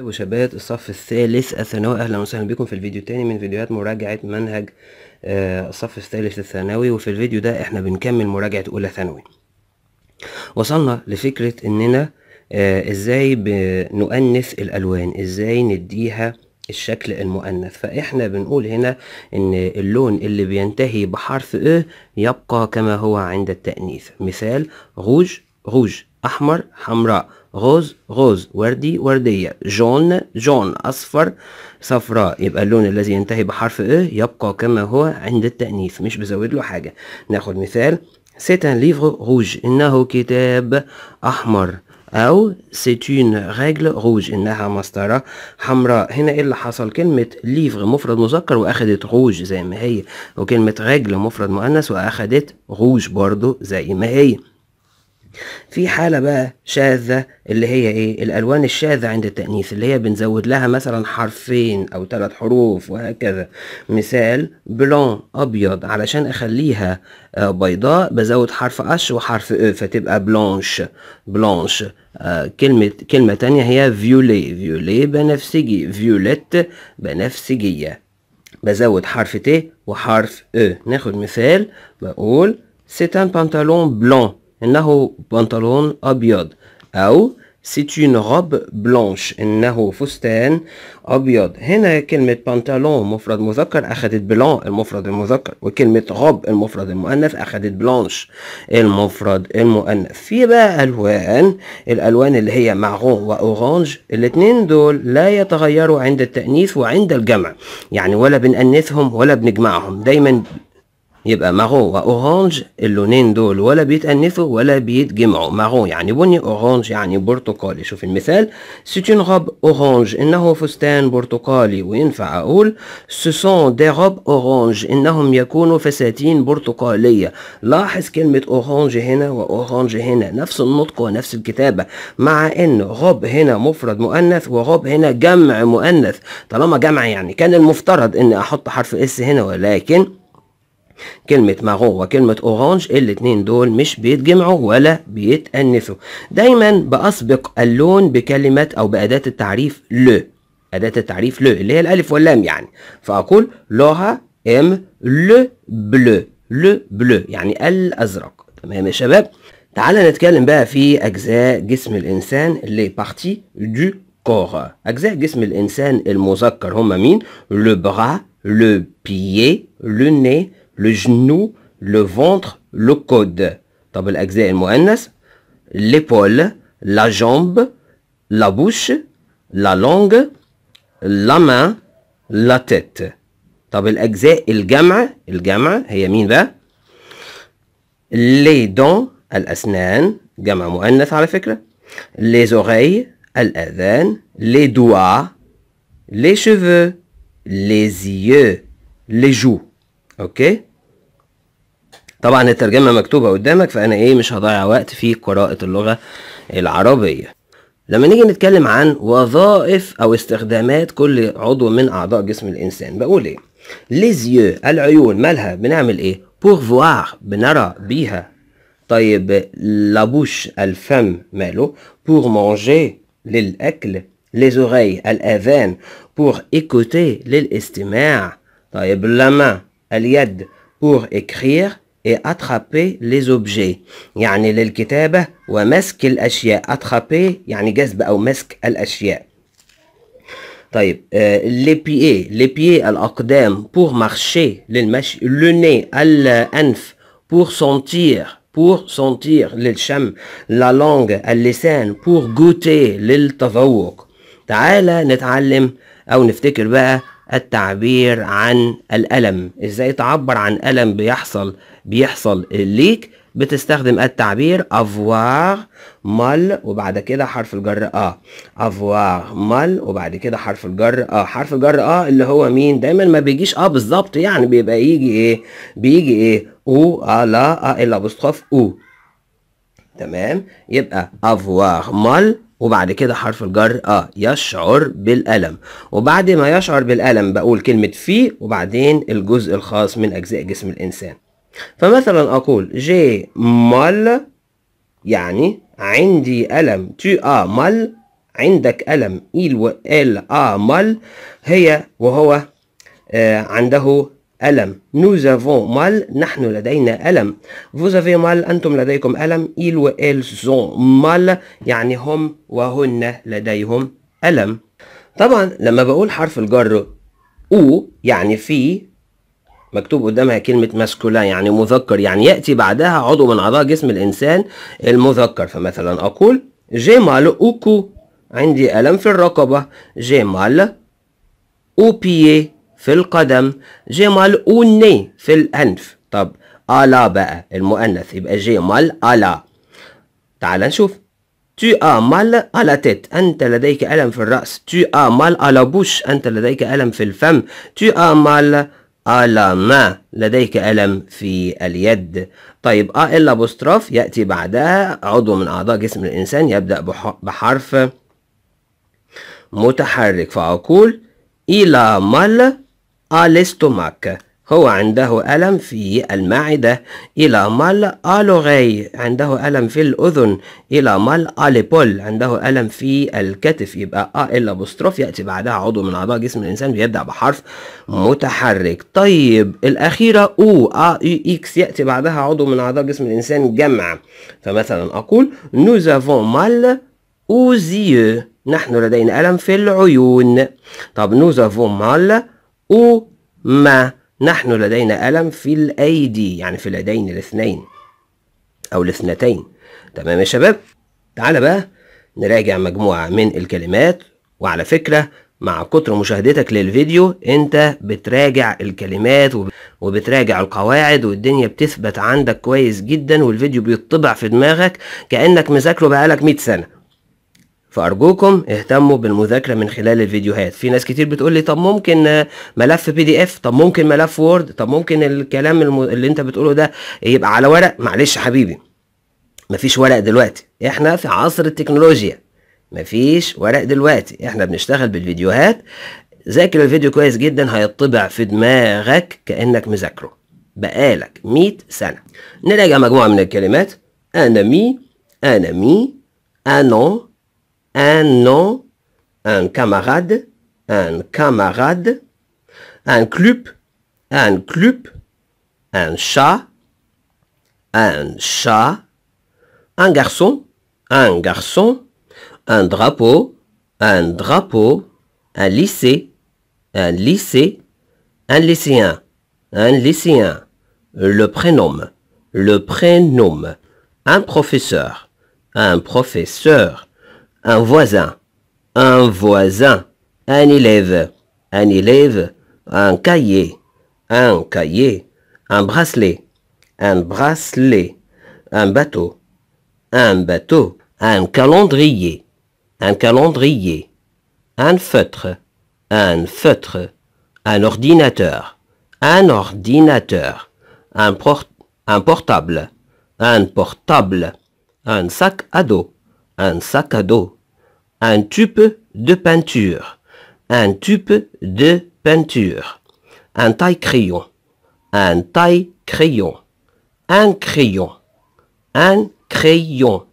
وشبات الصف الثالث الثانوي اهلا وسهلا بكم في الفيديو الثاني من فيديوهات مراجعه منهج آه، الصف الثالث الثانوي وفي الفيديو ده احنا بنكمل مراجعه اولى ثانوي وصلنا لفكره اننا آه، ازاي بنؤنث الالوان ازاي نديها الشكل المؤنث فاحنا بنقول هنا ان اللون اللي بينتهي بحرف ا إيه يبقى كما هو عند التانيث مثال غوج غوج احمر حمراء غوز غوز وردي وردية جون جون أصفر صفراء يبقى اللون الذي ينتهي بحرف إ e، يبقى كما هو عند التأنيث مش بزود له حاجة ناخد مثال سيت ان livre روج إنه كتاب أحمر أو سيت اون règle روج إنها مسطرة حمراء هنا إيه اللي حصل كلمة ليفغ مفرد مذكر وأخدت روج زي ما هي وكلمة رجل مفرد مؤنث وأخدت روج برضو زي ما هي في حالة بقى شاذة اللي هي ايه الالوان الشاذة عند التأنيث اللي هي بنزود لها مثلا حرفين او ثلاث حروف وهكذا مثال بلون ابيض علشان اخليها آه، بيضاء بزود حرف اش وحرف او إيه؟ فتبقى بلونش بلونش آه، كلمة كلمة تانية هي فيولي فيولي بنفسجي فيوليت بنفسجية بزود حرف ت وحرف او إيه؟ ناخد مثال بقول سيتان بانتالون بلون إنه بنطلون أبيض أو C'est une robe blanche إنه فستان أبيض هنا كلمة بنطلون مفرد مذكر أخذت بلون المفرد المذكر وكلمة روب المفرد المؤنث أخذت بلانش المفرد المؤنث في بقى ألوان الألوان اللي هي معرون وأورانج الاتنين دول لا يتغيروا عند التأنيث وعند الجمع يعني ولا بنأنثهم ولا بنجمعهم دايما يبقى مارون واورانج اللونين دول ولا بيتأنفوا ولا بيتجمعوا مارون يعني بني اورانج يعني برتقالي شوف المثال سيت اون روب اورانج انه فستان برتقالي وينفع اقول سو سون دي روب اورانج انهم يكونوا فساتين برتقالية لاحظ كلمة اورانج هنا واورانج هنا نفس النطق ونفس الكتابة مع ان روب هنا مفرد مؤنث وروب هنا جمع مؤنث طالما جمع يعني كان المفترض ان احط حرف اس هنا ولكن كلمة مارون وكلمة أورانج الاتنين دول مش بيتجمعوا ولا بيتأنثوا دايما بأسبق اللون بكلمة أو بأداة التعريف لو أداة التعريف لو اللي هي الألف واللام يعني فأقول لوها ام لو بلو لو بلو يعني الأزرق تمام يا شباب تعالى نتكلم بقى في أجزاء جسم الإنسان لي بارتي دو كور أجزاء جسم الإنسان المذكر هما مين لو برا لو بيي لو ني le genou le ventre le coude طب الأجزاء المؤنث l'épaule la jambe la bouche la langue la main la tête طب الأجزاء الجمع الجمع هي مين بقى les dents الأسنان جمع مؤنث على فكرة les oreilles الأذان les doigts les cheveux les yeux les joues اوكي طبعا الترجمة مكتوبة قدامك فأنا إيه مش هضيع وقت في قراءة اللغة العربية لما نيجي نتكلم عن وظائف أو استخدامات كل عضو من أعضاء جسم الإنسان بقول إيه ليزيو العيون مالها بنعمل إيه بور فوار بنرى بيها طيب بوش الفم ماله بور مانجي للأكل les oreilles الأذان pour écouter للاستماع طيب la main اليد pour écrire اتخابي لي زوبجي يعني للكتابة ومسك الأشياء اتخابي يعني جذب أو مسك الأشياء طيب لي بيي لي بيي الأقدام بور مارشي للمشي لو ني الأنف بور سونتير pour sentir للشم la langue اللسان pour goûter للتذوق تعالى نتعلم أو نفتكر بقى التعبير عن الألم ازاي تعبر عن ألم بيحصل بيحصل ليك بتستخدم التعبير avoir mal وبعد كده حرف الجر ا آه. avoir mal وبعد كده حرف الجر ا آه. حرف الجر ا آه اللي هو مين دايما ما بيجيش ا بالظبط يعني بيبقى يجي ايه بيجي ايه او ا لا ا الا بستخف او تمام يبقى avoir mal وبعد كده حرف الجر اه يشعر بالألم وبعد ما يشعر بالألم بقول كلمة في وبعدين الجزء الخاص من أجزاء جسم الإنسان فمثلا أقول جي مال يعني عندي ألم تي آ مال عندك ألم إل آ مال هي وهو آه عنده ألم nous avons mal نحن لدينا ألم vous avez mal أنتم لديكم ألم ils و elles ont mal يعني هم وهن لديهم ألم طبعا لما بقول حرف الجر او يعني في مكتوب قدامها كلمة ماسكولا يعني مذكر يعني يأتي بعدها عضو من أعضاء جسم الإنسان المذكر فمثلا أقول مال أوكو عندي ألم في الرقبة جمال أوبيه في القدم جمال أوني في الأنف طب ألا بقى المؤنث يبقى جمال ألا تعال نشوف tu as mal à la tête أنت لديك ألم في الرأس tu as mal à la bouche أنت لديك ألم في الفم tu as mal à la main لديك ألم في اليد طيب أ إلا بوستراف يأتي بعدها عضو من أعضاء جسم الإنسان يبدأ بحرف متحرك فأقول إلى مال الاستوماك هو عنده ألم في المعدة إلى مال ألوغي عنده ألم في الأذن إلى مال أليبول عنده ألم في الكتف يبقى أ إلا بوستروف يأتي بعدها عضو من أعضاء جسم الإنسان بيبدأ بحرف متحرك طيب الأخيرة أو أ إي إكس يأتي بعدها عضو من أعضاء جسم الإنسان جمع فمثلا أقول nous avons mal نحن لدينا ألم في العيون طب nous مال أو ما نحن لدينا ألم في الأيدي يعني في اليدين الاثنين أو الاثنتين تمام يا شباب تعالى بقى نراجع مجموعة من الكلمات وعلى فكرة مع كتر مشاهدتك للفيديو انت بتراجع الكلمات وبتراجع القواعد والدنيا بتثبت عندك كويس جدا والفيديو بيطبع في دماغك كأنك مذاكره بقالك 100 سنة فارجوكم اهتموا بالمذاكره من خلال الفيديوهات في ناس كتير بتقول لي طب ممكن ملف بي دي اف طب ممكن ملف وورد طب ممكن الكلام اللي انت بتقوله ده يبقى على ورق معلش حبيبي مفيش ورق دلوقتي احنا في عصر التكنولوجيا مفيش ورق دلوقتي احنا بنشتغل بالفيديوهات ذاكر الفيديو كويس جدا هيطبع في دماغك كانك مذاكره بقالك 100 سنه نراجع مجموعه من الكلمات انا مي انا مي انا un nom, un camarade, un camarade, un club, un club, un chat, un chat, un garçon, un garçon, un drapeau, un drapeau, un lycée, un lycée, un lycéen, un lycéen, le prénom, le prénom, un professeur, un professeur, un voisin, un voisin, un élève, un élève, un cahier, un cahier, un bracelet, un bracelet, un bateau, un bateau, un calendrier, un calendrier, un feutre, un feutre, un ordinateur, un ordinateur, un, portable, un portable, un sac à dos, un sac à dos un tube de peinture, un tube de peinture, un taille-crayon, un taille-crayon, un crayon, un crayon,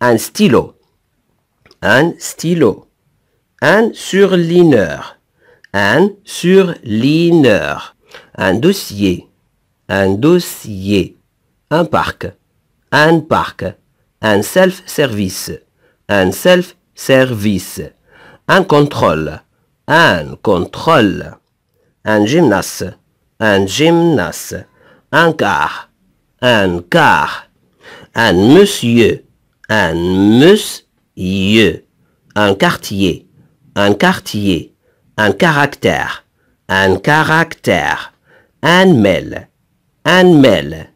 un stylo, un stylo, un surlineur, un surligneur, un dossier, un dossier, un parc, un parc, un self-service, un self-service, un contrôle, un contrôle, un gymnase, un gymnase, un car, un car, un monsieur, un monsieur, un quartier, un quartier, un caractère, un caractère, un mail, un mail,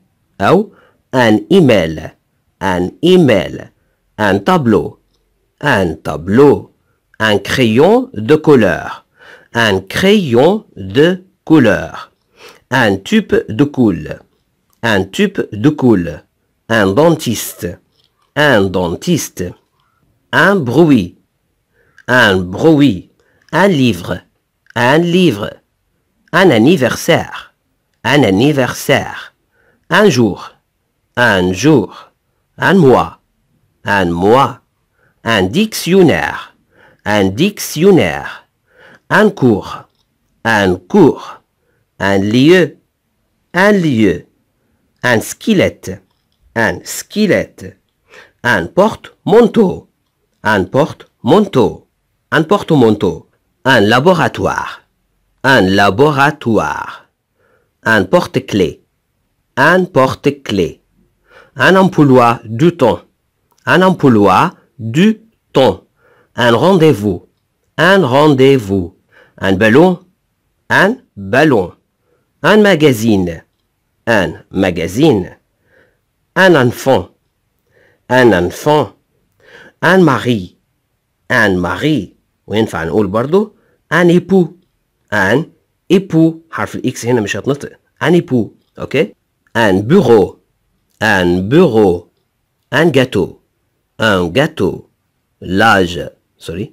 ou un email, un email, un tableau, un tableau, un crayon de couleur, un crayon de couleur, un tube de coule, un tube de coule, un dentiste, un dentiste, un bruit, un bruit, un livre, un livre, un anniversaire, un anniversaire, un jour, un jour, un mois, un mois un dictionnaire, un dictionnaire, un cours, un cours, un lieu, un lieu, un squelette, un squelette, un porte-manteau, un porte-manteau, un porte-manteau, un laboratoire, un laboratoire, un porte-clé, un porte-clé, un emploi du temps, un emploi du temps. Un rendez-vous. Un rendez-vous. Un ballon. Un ballon. Un magazine. Un magazine. Un enfant. Un enfant. Un mari. Un mari. وينفع نقول برضو époux. ايبو Un ايبو حرف الاكس هنا مش هتنطق Un ايبو اوكي ان بيرو ان بيرو ان un gâteau, l'âge, sorry,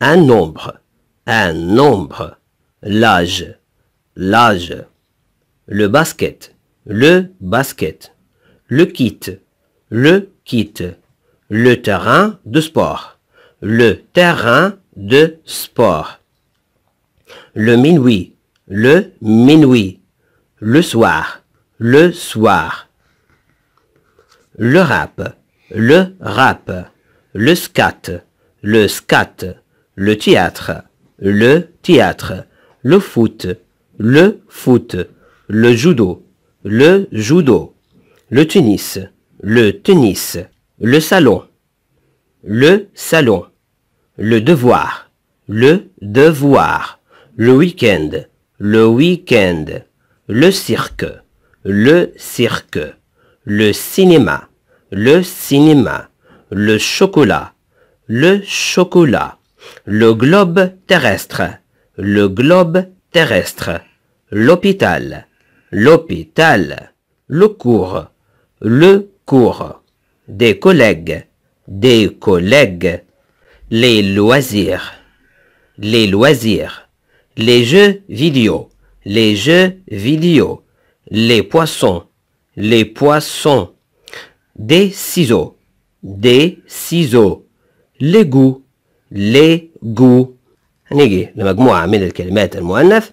un nombre, un nombre, l'âge, l'âge, le basket, le basket, le kit, le kit, le terrain de sport, le terrain de sport, le minuit, le minuit, le soir, le soir, le rap, le rap, le skate, le skate, le théâtre, le théâtre, le foot, le foot, le judo, le judo, le tennis, le tennis, le salon, le salon, le devoir, le devoir, le week-end, le week-end, le cirque, le cirque, le cinéma, le cinéma, le chocolat, le chocolat, le globe terrestre, le globe terrestre, l'hôpital, l'hôpital, le cours, le cours, des collègues, des collègues, les loisirs, les loisirs, les jeux vidéo, les jeux vidéo, les poissons, les poissons, des ciseaux, des ciseaux, Les goûts. Les goûts. من الكلمات المؤنث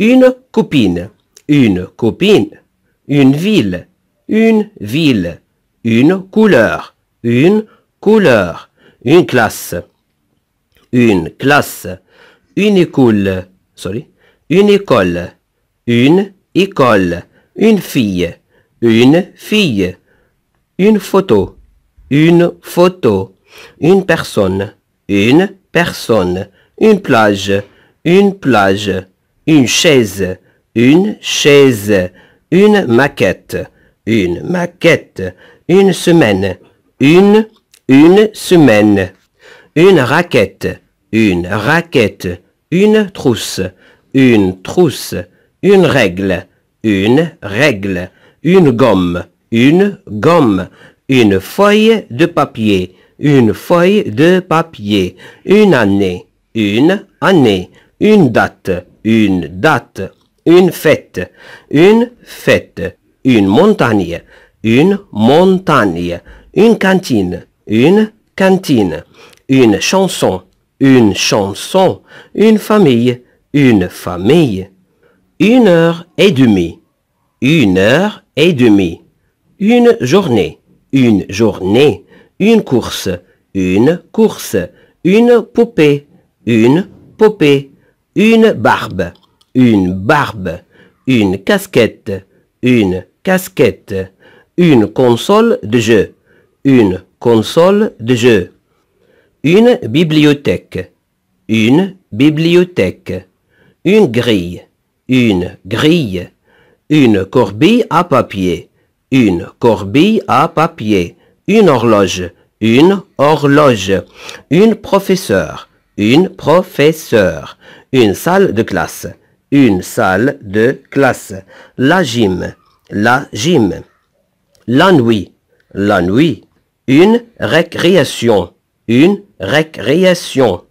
une copine, une copine, une ville, une ville, une couleur, une couleur, une classe, une classe, une école, sorry, une école, une école, une fille, une fille, une photo. Une photo. Une personne. Une personne. Une plage. Une plage. Une chaise. Une chaise. Une maquette. Une maquette. Une semaine. Une, une semaine. Une raquette. Une raquette. Une trousse. Une trousse. Une règle. Une règle. Une gomme une gomme, une feuille de papier, une feuille de papier, une année, une année, une date, une date, une fête, une fête, une montagne, une montagne, une cantine, une cantine, une chanson, une chanson, une famille, une famille. Une heure et demie, une heure et demie une journée, une journée, une course, une course, une poupée, une poupée, une barbe, une barbe, une casquette, une casquette, une console de jeu, une console de jeu, une bibliothèque, une bibliothèque, une grille, une grille, une corbeille à papier, une corbeille à papier, une horloge, une horloge, une professeur. une professeur. une salle de classe, une salle de classe, la gym, la gym, la nuit, la nuit, une récréation, une récréation,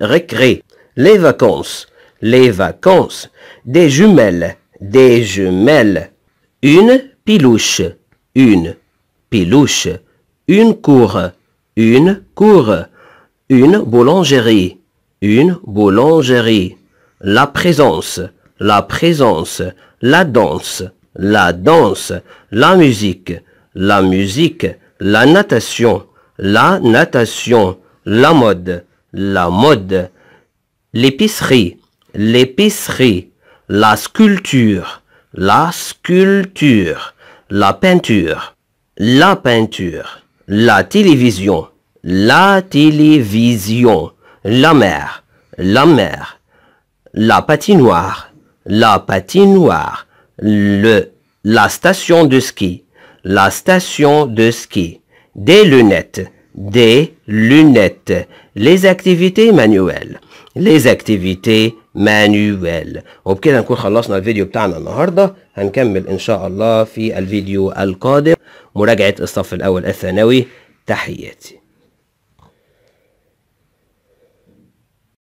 récré, les vacances, les vacances, des jumelles, des jumelles, une pilouche, une, pilouche, une cour, une cour, une boulangerie, une boulangerie, la présence, la présence, la danse, la danse, la musique, la musique, la natation, la natation, la mode, la mode, l'épicerie, l'épicerie, la sculpture, la sculpture, la peinture, la peinture, la télévision, la télévision, la mer, la mer, la patinoire, la patinoire, le, la station de ski, la station de ski, des lunettes, des lunettes, les activités manuelles, les activités مانوال وبكده نكون خلصنا الفيديو بتاعنا النهارده هنكمل ان شاء الله في الفيديو القادم مراجعه الصف الاول الثانوي تحياتي